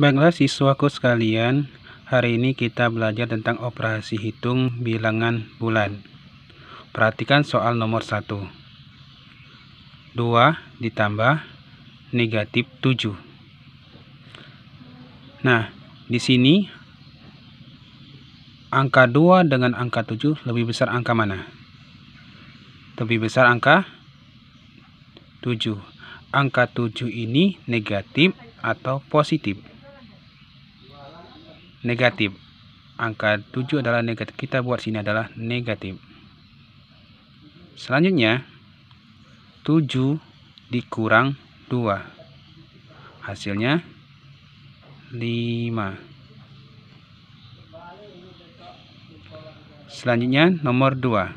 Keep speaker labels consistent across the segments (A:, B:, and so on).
A: Baiklah siswaku sekalian, hari ini kita belajar tentang operasi hitung bilangan bulan. Perhatikan soal nomor 1. 2 ditambah negatif 7. Nah, di sini angka 2 dengan angka 7 lebih besar angka mana? Lebih besar angka 7. Angka 7 ini negatif atau positif negatif. Angka 7 adalah negatif. Kita buat sini adalah negatif. Selanjutnya, 7 dikurang 2. Hasilnya 5. Selanjutnya nomor 2.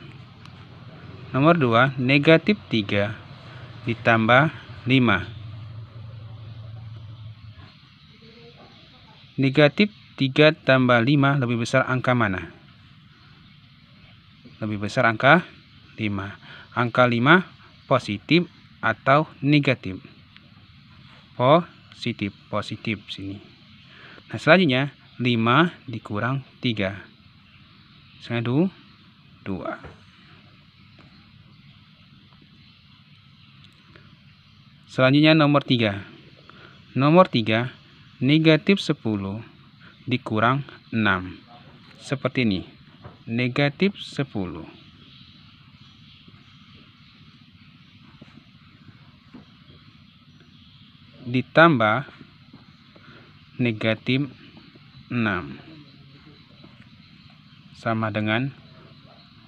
A: Nomor 2 negatif 3 ditambah 5. Negatif 3 tambah 5 lebih besar angka mana? Lebih besar angka 5. Angka 5 positif atau negatif? Positif, positif sini. Nah, selanjutnya 5 dikurang 3. Saya 2. Selanjutnya nomor 3. Nomor 3, negatif 10 dikurang 6 seperti ini negatif 10 ditambah negatif 6 sama dengan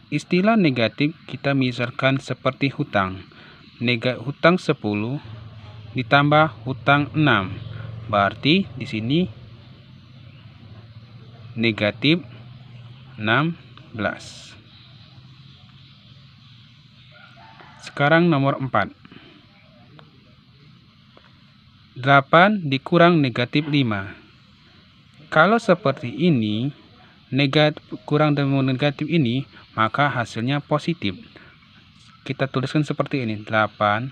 A: istilah negatif kita misalkan seperti hutang nega hutang 10 ditambah hutang 6 berarti di sini negatif 16. Sekarang nomor 4. 8 dikurang negatif 5. Kalau seperti ini, negatif kurang dengan negatif ini, maka hasilnya positif. Kita tuliskan seperti ini, 8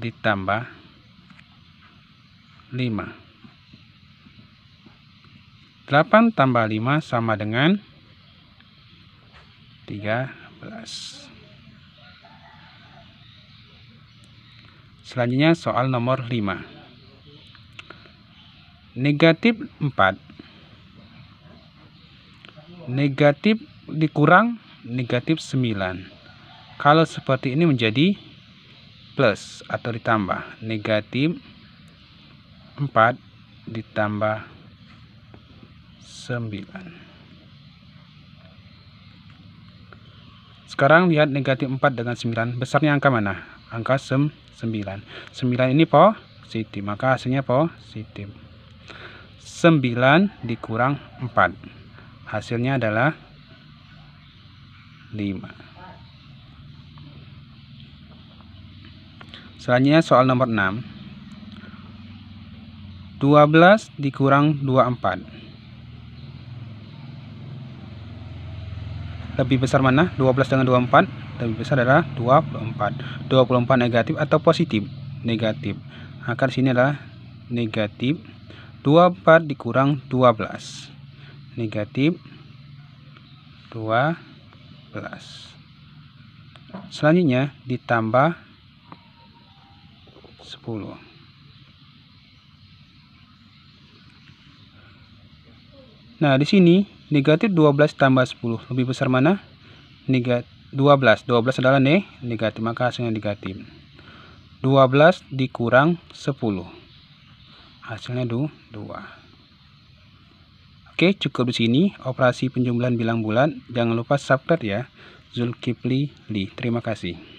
A: ditambah 5. 8 tambah 5 sama dengan 13. Selanjutnya soal nomor 5. Negatif 4. Negatif dikurang negatif 9. Kalau seperti ini menjadi plus atau ditambah. Negatif 4 ditambah 9 sekarang lihat negatif 4 dengan 9. Besarnya angka mana? Angka 9. 9 ini positif. Maka hasilnya positif. 9 dikurang 4. Hasilnya adalah 5. Selanjutnya soal nomor 6. 12 dikurang 24. lebih besar mana 12 dengan 24 lebih besar adalah 24 24 negatif atau positif negatif akar nah, sini adalah negatif 24 dikurang 12 negatif 12 selanjutnya ditambah 10 nah di sini Negatif 12 tambah 10. Lebih besar mana? Negatif 12. 12 adalah nih negatif. Maka hasilnya negatif. 12 dikurang 10. Hasilnya 2. Oke, cukup di sini operasi penjumlahan bilang bulan. Jangan lupa subscribe ya. Zulkifli Li. Terima kasih.